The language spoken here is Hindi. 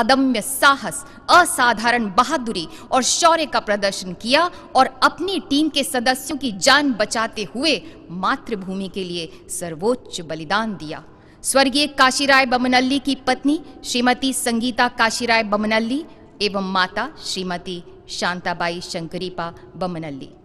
अदम्य साहस असाधारण बहादुरी और शौर्य का प्रदर्शन किया और अपनी टीम के सदस्यों की जान बचाते हुए मातृभूमि के लिए सर्वोच्च बलिदान दिया स्वर्गीय काशीराय बमनल्ली की पत्नी श्रीमती संगीता काशीराय बमनल्ली एवं माता श्रीमती शांताबाई शंकरीपा बमनल्ली